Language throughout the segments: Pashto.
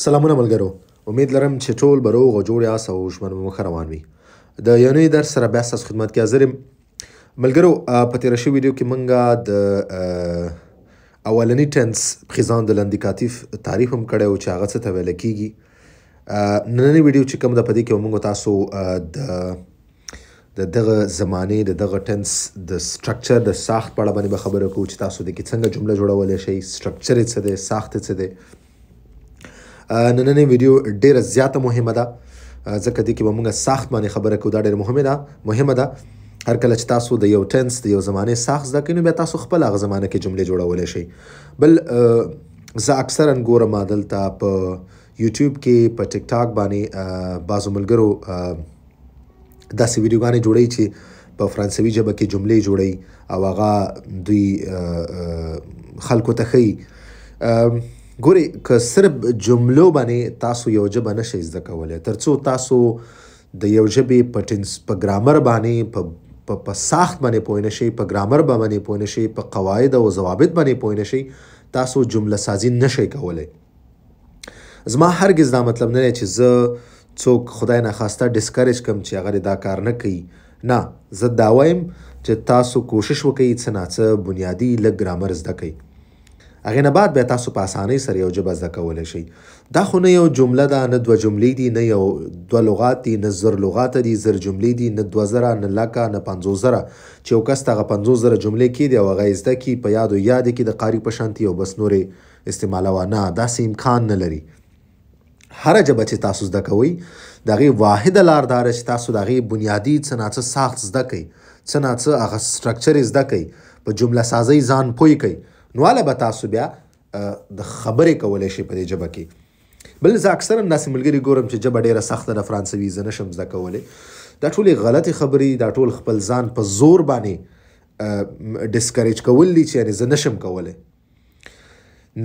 سلامونه ملګرو امید لرم چې ټول به روغ او جوړ یاست او ژوند مو ښه روان وي د یونۍ درس سره بیا ستاسو خدمت کې حاضر یم ملګرو په تېره شوې ویډیو کې موږ د اولني ټنس پریزان د لندیکاتیف تعریف هم کړی و چې هغه څه ته ویل کېږي نننۍ ویډیو چې کوم ده په دې کې موږ تاسو د د دغه زمانه د دغه ټنس د سټرکچر د ساخت په اړه باندې به خبرې کوو چې تاسو د کې څنګه جمله جوړولای شئ سټرکچر څه دی ساخت څه دی نننې ویډیو ډیره زیاته مهمه ده ځکه دې کې به موږ ساخت باندې خبره کوو دا ډیره مهمه ده مهمه ده هر کله چې تاسو د یو ټنس د یو زمانه ساخت زده کینو بیا تاسو خپل هغه زمانه کې جملې جوړولای شئ بل زه اکثرا ګورم دلته په یوټیوب کې په ټیک ټاک باندې بازو ملګرو داسې ویډیوګانې جوړوي چې په فرانسوي ژبه کې جملې جوړوي او هغه دوی خلکو ته ښیي ګوري که صرف جملو باندې تاسو یو جبه نشئ زده کولای ترڅو تاسو د یو جبې په ټینس په ګرامر باندې په په ساخت باندې پوه نشئ په ګرامر باندې پوه نشئ په قواعد او ضوابط باندې پوه نشئ تاسو جمله سازی نشئ کولای زما هرگز دا مطلب نه چې زه څوک خدای نه خواسته ډیسکریج کم چې هغه دا کار نه کوي نه زه دا وایم چې تاسو کوشش وکړئ چې ناڅه بنیادی لګ ګرامر زده کړئ هغه نه بعد به تاسو په اسانۍ سره یو جبه زده کولای شئ دا خو نه یو جمله ده نه دوه جملې دي نه یو دوه لغات دي نه زر لغات دي زر جملې دي نه دوه زره نه لکه نه پنځوس زره چې یو کس هغه پنځوس زره جملې کې دی او هغه یې زده کړي په یاد او یاد کې د قاري په شانتي او بس نورې استعمالوه نه داسې امکان نه لري هر جبه چې تاسو زده کوئ د هغې واحده لار دا چې تاسو د هغې بنیادي څه نه څه ساخت زده کړئ څه نه څه هغه سټرکچر یې زده کړئ په جمله سازۍ ځان پوه کړئ نو اله به تاسو بیا د خبرې کولای شي په دې جبه کې بل زه اکثرا داسې ملګری ګورم چې جبه ډیره سخته ده فرانسوي زه نشم زده کولی دا ټولې غلطې خبرې دا ټول خپل ځان په زور باندې ډسکریج کول دي چې یعنې زه نشم کولی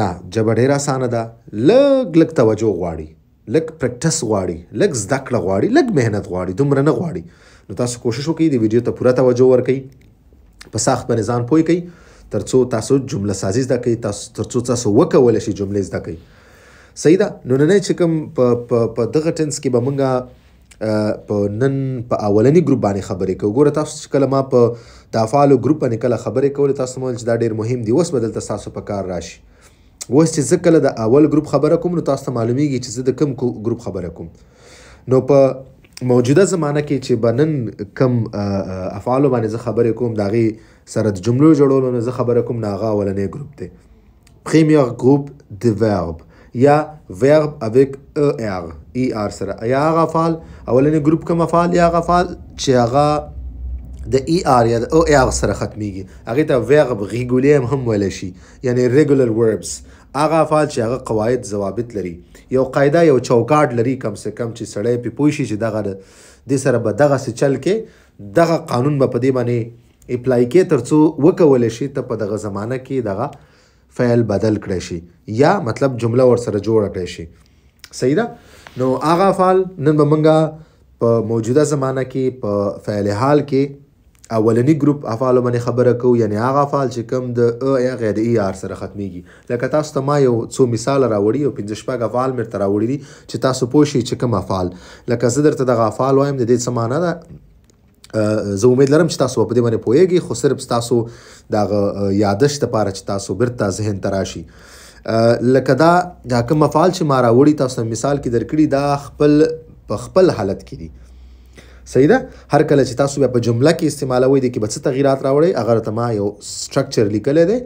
نه جبه ډیره اسانه ده لږ لږ توجه غواړي لږ پریکټس غواړي لږ زده کړه غواړي لږ مهنت غواړي دومره نه غواړي نو تاسو کوشش وکړئ د ویډیو ته پوره توجه ورکړئ په ساخت باندې ځان پوه کړئ ترڅو تاسو جمله سازی زده کړئ تاسو ترڅو تاسو وکول شي جملې زده کړئ صحیح ده نو نه چې کوم په په دغه ټنس کې به مونږه په نن په اولنی ګروپ باندې خبرې کوو ګوره تاسو چې کله ما په د افعال ګروپ باندې کله خبرې کولې تاسو مول چې دا ډیر مهم دی اوس بدل تاسو په کار راشي اوس چې زه کله د اول ګروپ خبره کوم نو تاسو ته معلومیږي چې زه د کوم ګروپ خبره کوم نو په موجوده زمانہ کې چې بنن کم افعال باندې ز خبرې کوم داغي سره د جملو جوړول باندې ز خبرې کوم ناغه ولنې ګروپ دی پریمیر ګروپ د ورب یا ورب اویک ار ای ار سره یا غفال اولنې ګروپ کوم افعال یا غفال چې هغه د ای آر یا د او ای آر سره ختمیږي هغه ته ویرب ریګولیم هم ویل شي یعنی ریګولر وربس هغه افعال چې هغه قواعد ضوابط لري یو قاعده یو چوکاټ لري کم سه کم چې سړی په پوه شي چې دغه د سره به دغه سه چل کې دغه قانون به په دې باندې اپلای کې ترڅو وکول شي ته په دغه زمانہ کې دغه فعل بدل کړی شي یا مطلب جمله ور سره جوړ کړی شي صحیح ده نو هغه افعال نن به موږ په موجوده زمانہ کې په فعل حال کې اولنی ګروپ افعال باندې خبره کوو یعنی هغه افعال چې کوم د ا یا غیر ای ار سره ختميږي لکه تاسو ته ما یو څو مثال راوړی او پنځه شپږ افعال مرته راوړی دي چې تاسو پوه شئ چې کوم افعال لکه زه درته دغه افعال وایم د دې څه معنا ده زه امید لرم چې تاسو په دې باندې پوهیږئ خو صرف تاسو دغه یادښت لپاره چې تاسو بیرته ذهن ته راشي لکه دا دا کوم افعال چې ما راوړی تاسو مثال کې درکړي دا خپل په خپل حالت کې دي صحیح ده هر کله چې تاسو بیا په جمله کې استعمالوي دي کې به څه تغیرات راوړي هغه ته ما یو سټرکچر لیکل دی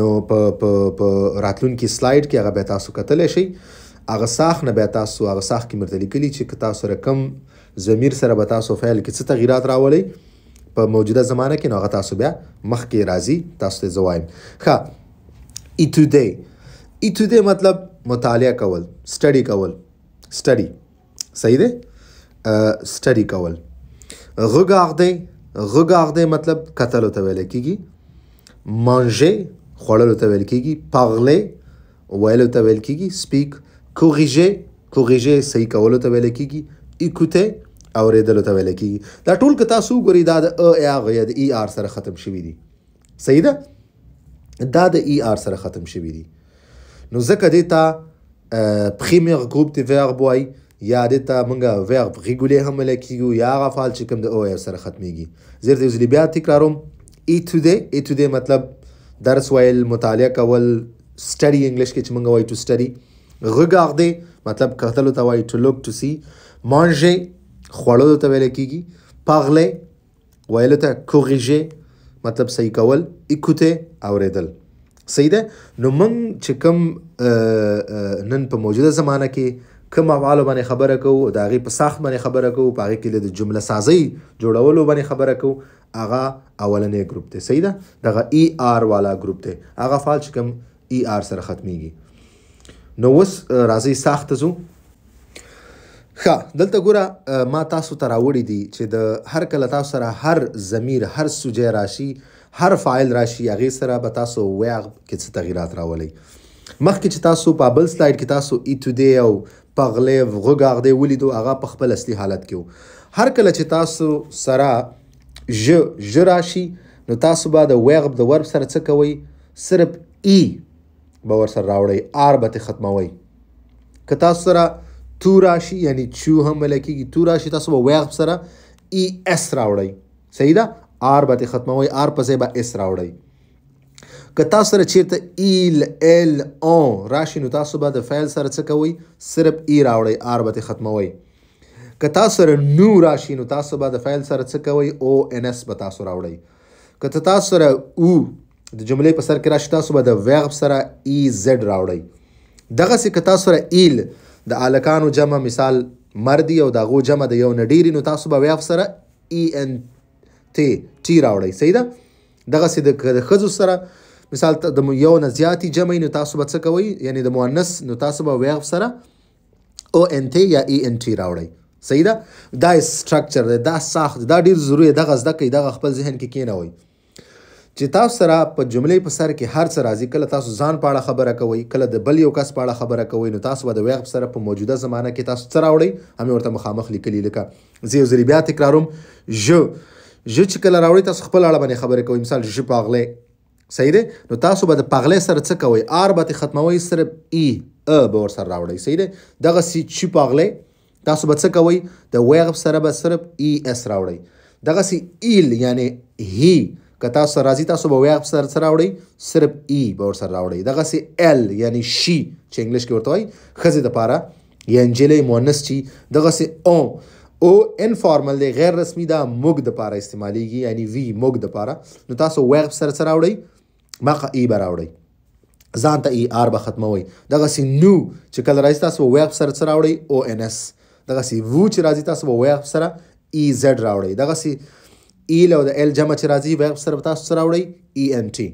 نو په په په راتلونکي سلایډ کې هغه به تاسو کتلی شئ هغه ساخ نه به تاسو هغه ساخ کې مرته لیکلي چې تاسو رقم ضمیر سره به تاسو فعل کې څه تغیرات راولي په موجوده زمانه کې نو هغه تاسو بیا مخ کې راځي تاسو ته زوایم ښه ایتودی e ایتودی e مطلب مطالعه کول سټڈی کول سټڈی صحیح ده سټډي کول رګارډي رګارډي مطلب کتل ته ویل کیږي مانجه خوړل ته ویل کیږي پارلې ویل ته ویل کیږي سپیک کوریجه کوریجه صحیح کول ته ویل کیږي ایکوته اوریدل ته ویل کیږي دا ټول که تاسو ګورئ دا د ا یا غ یا د ای آر سره ختم شوی دی صحیح ده دا د ای آر سره ختم شوی دی نو ځکه دې ته پریمیر ګروپ دی ورب وای یا د ته مونږه ویرب ریګولې هم لیکيو یا هغه فعل چې کوم د او اف سره ختميږي زیر دې ځلې بیا تکراروم ای ټو دې ای ټو دې مطلب درس ویل مطالعه کول سټڈی انګلیش کې چې مونږ وایو ټو سټڈی غږاغدې مطلب کتلو ته وایو ټو لوک ټو سی مانجه خوړلو ته ویل کیږي پاغله ویل ته کوریجه مطلب صحیح کول اکوته اوریدل صحیح ده نو مونږ چې کوم نن په موجوده زمانہ کې کوم افعال باندې خبره کوو د هغې په ساخت باندې خبره کوو په هغې کې د جمله سازۍ جوړولو باندې خبره کوو هغه اولنی ګروپ دی صحیح ده دغه ای e آر والا ګروپ دی هغه فعال چې کوم ای e آر سره ختمیږي نو اوس راځئ ساخت ته ځو ښه دلته ګوره ما تاسو ته راوړي دي چې د هر کله تاسو سره هر ضمیر هر سوجی راشي هر فایل راشي هغې سره به تاسو ویغ کې څه تغیرات راولئ مخکې چې تاسو په بل سلایډ کې تاسو ای e ټوډے او پغلی وغوګاغدې ولیدو هغه په خپل اصلي حالت کې وو هر کله چې تاسو سره ژ ژ راشي نو تاسو به د ویغب د ورب سره څه کوئ صرف ای به ور سره راوړئ آر به ختموئ که تاسو سره تو راشي یعنی چو هم ملکیږي تو راشي تاسو به ویغب سره ای اس راوړئ صحیح ده آر به ختموئ آر په ځای به اس راوړئ که تاسو سره چیرته ایل ال او راشي نو تاسو به د فایل سره څه کوئ صرف ای راوړئ آر به ختموئ که تاسو سره نو راشي نو تاسو به د فایل سره څه کوئ او ان اس به تاسو راوړئ که ته تاسو سره او د جملې په سر کې راشي تاسو به د ویغب سره ای زد راوړئ دغسې که تاسو سره ایل د الکانو جمع مثال مردی او دغو جمع د یو نه ډیری نو تاسو به ویغب سره ای ان تی ټی راوړئ صحیح ده دغسې د ښځو سره مثال ته د یو نه زیاتی جمع نو تاسو به څه کوئ یعنی د مؤنث نو تاسو به ویغ سره او ان تی یا ای ان تی راوړئ صحیح ده دا سټرکچر دی دا ساخت دا ډیر ضروری دغه زده کوي دغه خپل ذهن کې کینوئ چې تاسو سره په جملې په سر کې هر څه راځي کله تاسو ځان په اړه خبره کوئ کله د بل یو کس په اړه خبره کوئ نو تاسو به د ویغ سره په موجوده زمانه کې تاسو څه راوړئ هم ورته مخامخ لیکلي لکه زه یو ځل بیا تکراروم ژ ژ چې کله راوړئ تاسو خپل اړه باندې خبرې کوئ مثال ژ پاغلی صحیح دی نو تاسو به د پغلې سره څه کوئ آر به ترې ختموئ صرف ای ا به ورسره راوړئ صحیح دی دغه سی چې پغلې تاسو به څه کوئ د ویغ سره به صرف ای اس راوړئ دغه سی ایل یعنی هی که تاسو راځي تاسو به ویغ سره سره راوړئ صرف ای به ورسره راوړئ دغه سي ال یعنی شي چې انګلیش کې ورته وایي خزې د پاره یا انجلې مؤنث چې دغه سي او او انفارمل دی غیر رسمي دا موګ د پاره استعمالیږي یعنی وی موګ د پاره نو تاسو ویغ سره سره راوړئ مخه ای براوړی ځان ته ای آر به ختموي دغه سی نو چې کله راځي تاسو ویب سر سره راوړی او ان اس دغه سی وو چې راځي تاسو ویب سره ای زد راوړی دغه سی ای له د ال جمع چې راځي ویب سره تاسو سره راوړی ای ان ټی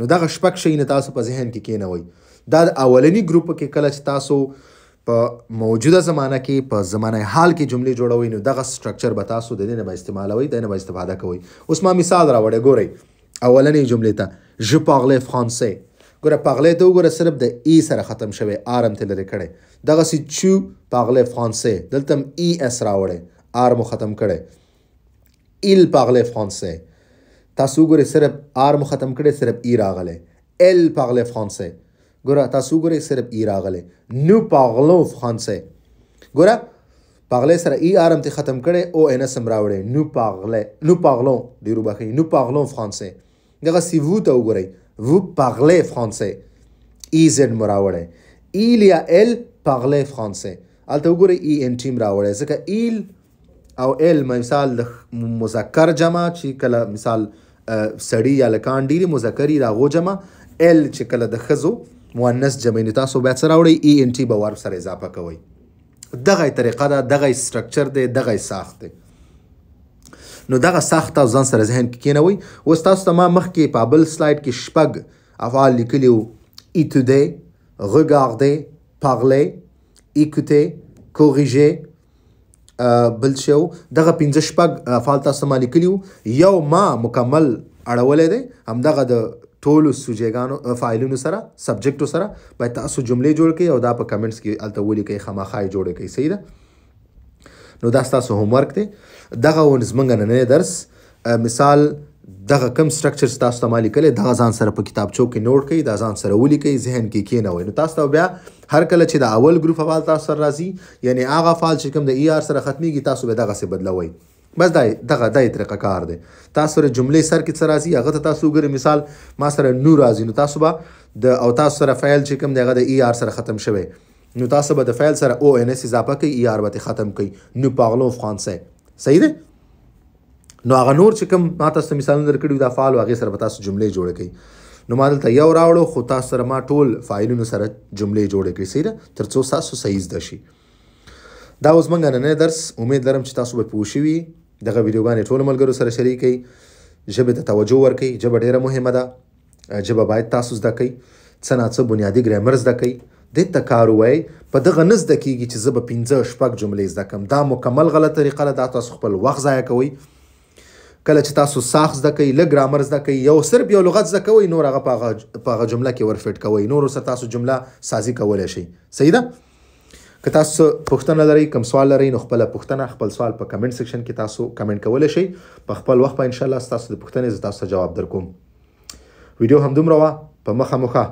نو دغه شپک شي نه تاسو په ذهن کې کینوي دا د اولنی ګروپ کې کله چې تاسو په موجوده زمانہ کې په زمانه حال کې جملې جوړوي نو دغه سټرکچر به تاسو د دې نه استعمالوي د نه استفاده کوي اوس ما مثال راوړې ګورئ اولنې جملې ته ژ پاغلې فرانسې ګوره پاغلې ته وګوره صرف د ای سره ختم شوی آر هم تل لري کړي دغه سي چو پاغلې فرانسې دلته هم ای اس راوړې آر مو ختم کړي ایل پاغلې فرانسې تاسو وګوره صرف آر مو ختم کړي صرف ای راغله ال پاغلې فرانسې ګوره تاسو وګوره صرف ای راغله نو پاغلو فرانسې ګوره پاغله سره ای آرم ته ختم کړي او ان اس راوړي نو پاغله نو پاغلو ډیرو بخي نو پاغلو فرانسې دغه سی وو ته وګورئ وو پاغله فرانسې ای زد مراوړې ایل یا ال پاغله فرانسې الته وګورئ ای ان ټیم راوړې ځکه ایل او ال مثال د مذکر جمع چې کله مثال سړی یا لکان ډیری مذکری راغو جمع ال چې کله د خزو مؤنث جمع نه تاسو به سره وړي ای ان ټی به ور سره اضافه کوي دغه طریقه دا دغه سټرکچر دی دغه ساخت دی نو دغه سخت ځان سره ذهن کې کینوي اوس تاسو ته ما مخکې په بل سلایډ کې شپږ افعال لیکلي وو étudier regarder parler écouter corriger بل شو دغه پنځه شپږ افعال تاسو ما لیکلي وو یو ما مکمل اړولې دی همدغه د ټولو سوجیګانو فایلونو سره سبجیکټو سره باید تاسو جملې جوړ کړئ او دا په کمنټس کې الته ولیکئ خامخای جوړ کړئ صحیح ده نو دا ستاسو هوم ورک دی دغه ون زمونږ نننی درس مثال دغه کم سټرکچر تاسو ته مالی کړي دغه ځان سره په کتابچو کې نوٹ کړئ دا ځان سره ولیکئ ذهن کې کېنوئ نو تاسو ته بیا هر کله چې د اول ګروپ فعال تاسو سره راځي یعنی هغه فعال چې کوم د ای e آر سره ختميږي تاسو به دغه څه بدلوئ بس دا دغه دای طریقه کار دی تاسو سره جملې سر کې سره راځي هغه ته تاسو ګره مثال ما سره نو راځي نو تاسو به د او تاسو سره فایل چې کوم دغه د ای e آر سره ختم شوه نو تاسو به د فایل سره او ان اس اضافه کوي ای ار به ختم کوي نو پاغلو فرانسې صحیح ده نو هغه نور چې کوم ما تاسو مثالونه درکړي دا فعال هغه سره تاسو جملې جوړ کړئ نو ما دلته یو راوړو خو تاسو سره ما ټول فایلونو سره جملې جوړ کړې صحیح ده ترڅو تاسو صحیح زده شي دا اوس موږ نن درس امید لرم چې تاسو به پوه شئ دغه ویډیوګانې ټول ملګرو سره شریک کړئ ژبه ته توجه ورکړئ ژبه ډیره مهمه ده ژبه باید تاسو زده کړئ څه ناڅه بنیادی ګرامر زده کړئ د ته کار وای په دغه نس د کیږي چې زب 15 شپږ جملې زده کم دا مکمل غلط طریقه له تاسو خپل وخت ضایع کوي کله چې تاسو ساخ زده کوي ل ګرامر زده کوي یو صرف یو لغت زده کوي نور هغه په هغه جمله کې ورفټ کوي نور سره تاسو جمله سازي کولای شي صحیح ده که تاسو پوښتنه لرئ کوم سوال لرئ نو خپل پوښتنه خپل سوال په کمنټ سیکشن کې تاسو کمنټ کولای شئ په خپل وخت په ان شاء الله تاسو د پوښتنې زتاسو جواب درکوم ویډیو همدومره وا په مخه مخه